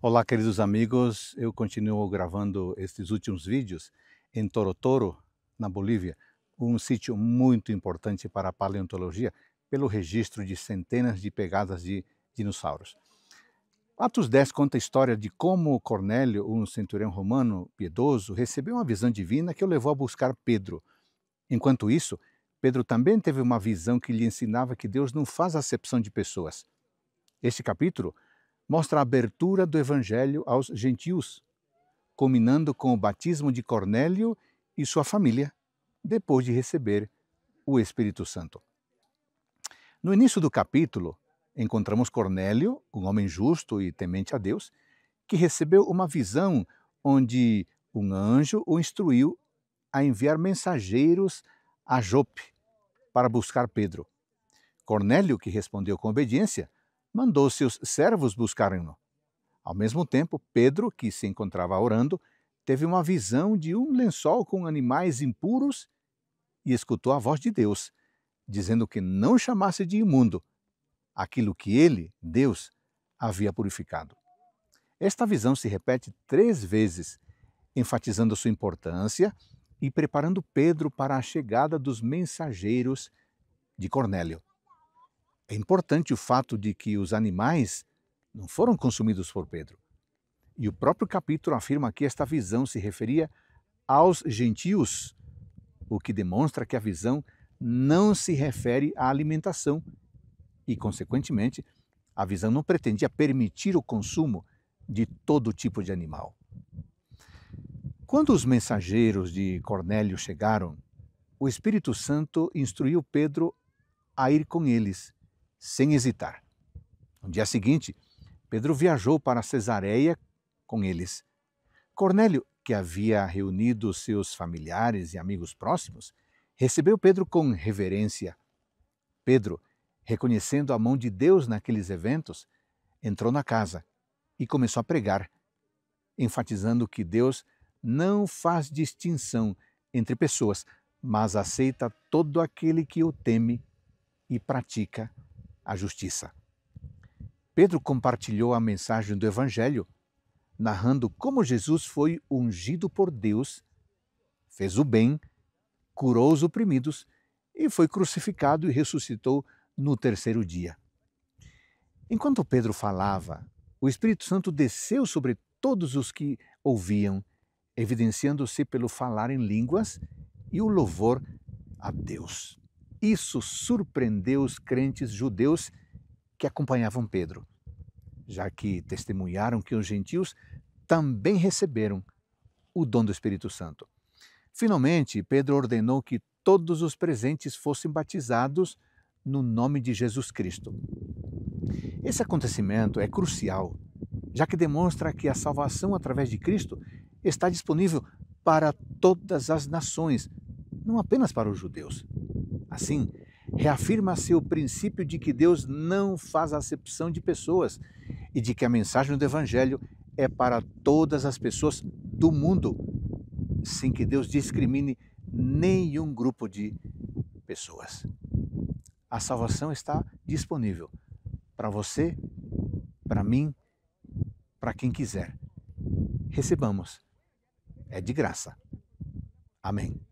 Olá, queridos amigos. Eu continuo gravando estes últimos vídeos em Torotoro, na Bolívia, um sítio muito importante para a paleontologia pelo registro de centenas de pegadas de dinossauros. Atos 10 conta a história de como Cornélio, um centurião romano piedoso, recebeu uma visão divina que o levou a buscar Pedro. Enquanto isso, Pedro também teve uma visão que lhe ensinava que Deus não faz acepção de pessoas. Este capítulo mostra a abertura do Evangelho aos gentios, combinando com o batismo de Cornélio e sua família, depois de receber o Espírito Santo. No início do capítulo, encontramos Cornélio, um homem justo e temente a Deus, que recebeu uma visão onde um anjo o instruiu a enviar mensageiros a Jope para buscar Pedro. Cornélio, que respondeu com obediência, mandou seus servos buscarem-no. Ao mesmo tempo, Pedro, que se encontrava orando, teve uma visão de um lençol com animais impuros e escutou a voz de Deus, dizendo que não chamasse de imundo aquilo que ele, Deus, havia purificado. Esta visão se repete três vezes, enfatizando sua importância e preparando Pedro para a chegada dos mensageiros de Cornélio. É importante o fato de que os animais não foram consumidos por Pedro. E o próprio capítulo afirma que esta visão se referia aos gentios, o que demonstra que a visão não se refere à alimentação e, consequentemente, a visão não pretendia permitir o consumo de todo tipo de animal. Quando os mensageiros de Cornélio chegaram, o Espírito Santo instruiu Pedro a ir com eles sem hesitar. No dia seguinte, Pedro viajou para Cesareia com eles. Cornélio, que havia reunido seus familiares e amigos próximos, recebeu Pedro com reverência. Pedro, reconhecendo a mão de Deus naqueles eventos, entrou na casa e começou a pregar, enfatizando que Deus não faz distinção entre pessoas, mas aceita todo aquele que o teme e pratica a justiça. Pedro compartilhou a mensagem do Evangelho, narrando como Jesus foi ungido por Deus, fez o bem, curou os oprimidos e foi crucificado e ressuscitou no terceiro dia. Enquanto Pedro falava, o Espírito Santo desceu sobre todos os que ouviam, evidenciando-se pelo falar em línguas e o louvor a Deus. Isso surpreendeu os crentes judeus que acompanhavam Pedro, já que testemunharam que os gentios também receberam o dom do Espírito Santo. Finalmente, Pedro ordenou que todos os presentes fossem batizados no nome de Jesus Cristo. Esse acontecimento é crucial, já que demonstra que a salvação através de Cristo está disponível para todas as nações, não apenas para os judeus. Assim, reafirma-se o princípio de que Deus não faz acepção de pessoas e de que a mensagem do Evangelho é para todas as pessoas do mundo, sem que Deus discrimine nenhum grupo de pessoas. A salvação está disponível para você, para mim, para quem quiser. Recebamos. É de graça. Amém.